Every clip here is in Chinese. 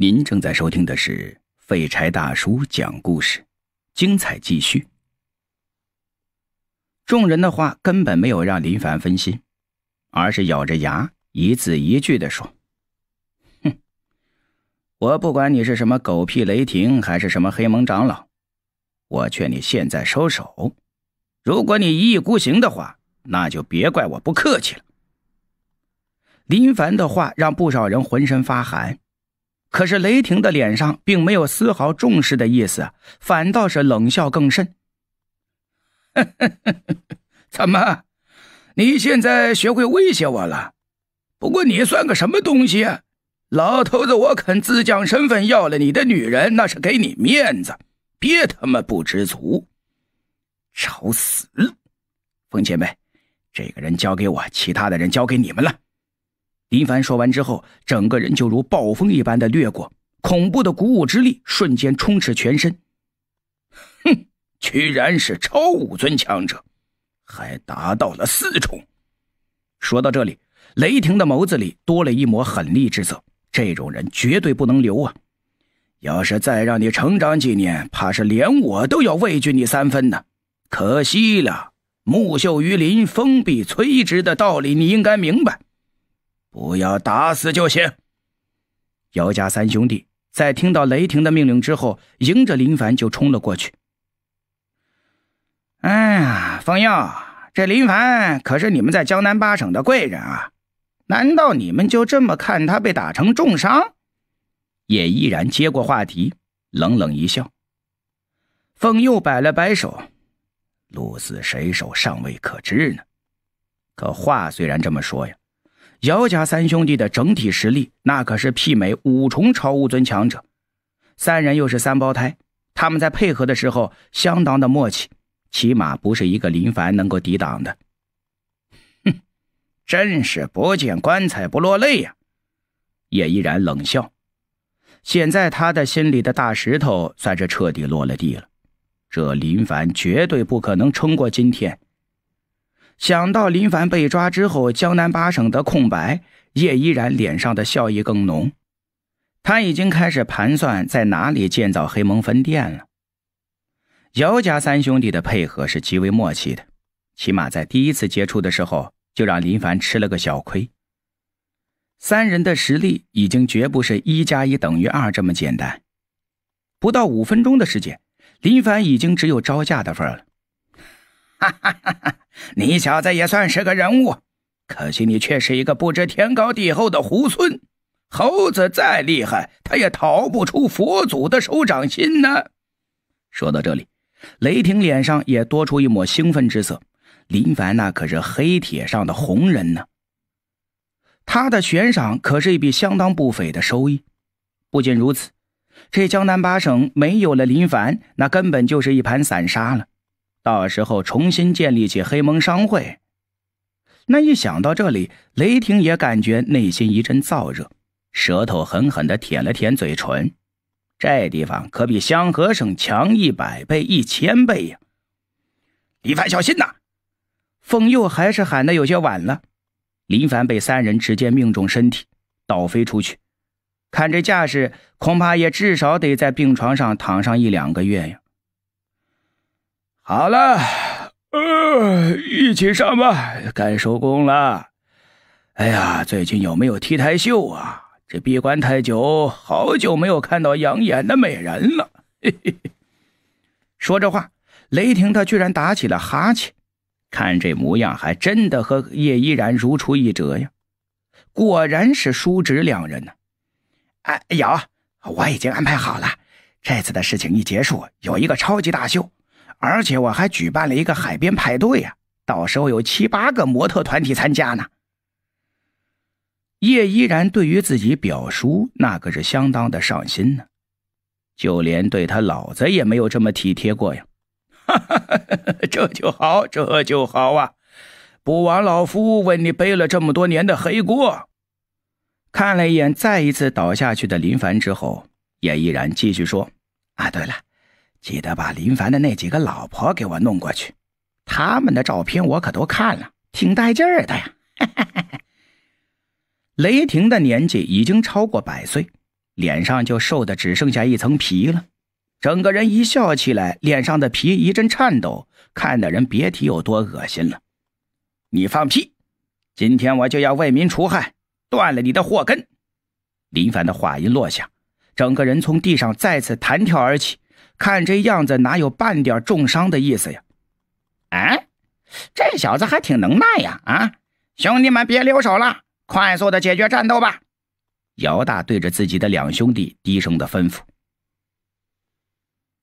您正在收听的是《废柴大叔讲故事》，精彩继续。众人的话根本没有让林凡分心，而是咬着牙，一字一句的说：“哼，我不管你是什么狗屁雷霆，还是什么黑盟长老，我劝你现在收手。如果你一意孤行的话，那就别怪我不客气了。”林凡的话让不少人浑身发寒。可是雷霆的脸上并没有丝毫重视的意思，反倒是冷笑更甚。怎么，你现在学会威胁我了？不过你算个什么东西啊，老头子！我肯自降身份要了你的女人，那是给你面子，别他妈不知足，找死！冯前辈，这个人交给我，其他的人交给你们了。林凡说完之后，整个人就如暴风一般的掠过，恐怖的鼓舞之力瞬间充斥全身。哼，居然是超武尊强者，还达到了四重。说到这里，雷霆的眸子里多了一抹狠厉之色。这种人绝对不能留啊！要是再让你成长几年，怕是连我都要畏惧你三分呢。可惜了，木秀于林，风必摧之的道理，你应该明白。不要打死就行。姚家三兄弟在听到雷霆的命令之后，迎着林凡就冲了过去。哎呀，凤佑，这林凡可是你们在江南八省的贵人啊！难道你们就这么看他被打成重伤？叶依然接过话题，冷冷一笑。凤佑摆了摆手：“鹿死谁手，尚未可知呢。”可话虽然这么说呀。姚家三兄弟的整体实力，那可是媲美五重超物尊强者。三人又是三胞胎，他们在配合的时候相当的默契，起码不是一个林凡能够抵挡的。哼，真是不见棺材不落泪呀！叶依然冷笑。现在他的心里的大石头算是彻底落了地了，这林凡绝对不可能撑过今天。想到林凡被抓之后，江南八省的空白，叶依然脸上的笑意更浓。他已经开始盘算在哪里建造黑盟分店了。姚家三兄弟的配合是极为默契的，起码在第一次接触的时候就让林凡吃了个小亏。三人的实力已经绝不是一加一等于二这么简单。不到五分钟的时间，林凡已经只有招架的份了。哈哈哈！哈，你小子也算是个人物，可惜你却是一个不知天高地厚的猢狲。猴子再厉害，他也逃不出佛祖的手掌心呢。说到这里，雷霆脸上也多出一抹兴奋之色。林凡那可是黑铁上的红人呢，他的悬赏可是一笔相当不菲的收益。不仅如此，这江南八省没有了林凡，那根本就是一盘散沙了。到时候重新建立起黑盟商会，那一想到这里，雷霆也感觉内心一阵燥热，舌头狠狠地舔了舔嘴唇。这地方可比香河省强一百倍、一千倍呀！林凡小心呐！凤佑还是喊得有些晚了，林凡被三人直接命中身体，倒飞出去。看这架势，恐怕也至少得在病床上躺上一两个月呀！好了，呃，一起上吧，该收工了。哎呀，最近有没有 T 台秀啊？这闭关太久，好久没有看到养眼的美人了。嘿 嘿说这话，雷霆他居然打起了哈欠，看这模样，还真的和叶依然如出一辙呀。果然是叔侄两人呢。哎，有，我已经安排好了。这次的事情一结束，有一个超级大秀。而且我还举办了一个海边派对呀，到时候有七八个模特团体参加呢。叶依然对于自己表叔那可是相当的上心呢，就连对他老子也没有这么体贴过呀。这就好，这就好啊！不枉老夫为你背了这么多年的黑锅。看了一眼再一次倒下去的林凡之后，叶依然继续说：“啊，对了。”记得把林凡的那几个老婆给我弄过去，他们的照片我可都看了，挺带劲儿的呀！雷霆的年纪已经超过百岁，脸上就瘦的只剩下一层皮了，整个人一笑起来，脸上的皮一阵颤抖，看的人别提有多恶心了。你放屁！今天我就要为民除害，断了你的祸根！林凡的话音落下，整个人从地上再次弹跳而起。看这样子，哪有半点重伤的意思呀？哎，这小子还挺能耐呀！啊，兄弟们别留手了，快速的解决战斗吧！姚大对着自己的两兄弟低声的吩咐。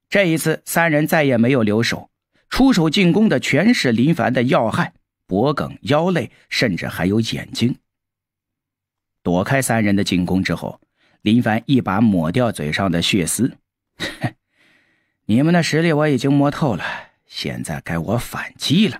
这一次，三人再也没有留手，出手进攻的全是林凡的要害——脖颈、腰肋，甚至还有眼睛。躲开三人的进攻之后，林凡一把抹掉嘴上的血丝，哼。你们的实力我已经摸透了，现在该我反击了。